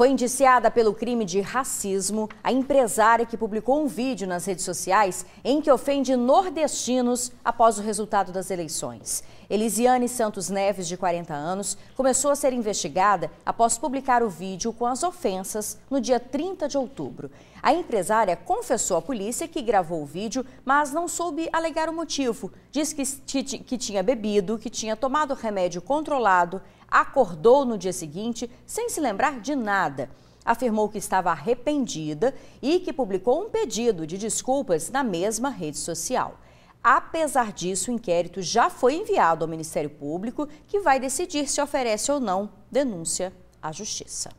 Foi indiciada pelo crime de racismo a empresária que publicou um vídeo nas redes sociais em que ofende nordestinos após o resultado das eleições. Elisiane Santos Neves, de 40 anos, começou a ser investigada após publicar o vídeo com as ofensas no dia 30 de outubro. A empresária confessou à polícia que gravou o vídeo, mas não soube alegar o motivo. Diz que, que tinha bebido, que tinha tomado remédio controlado, acordou no dia seguinte sem se lembrar de nada. Afirmou que estava arrependida e que publicou um pedido de desculpas na mesma rede social. Apesar disso, o inquérito já foi enviado ao Ministério Público, que vai decidir se oferece ou não denúncia à Justiça.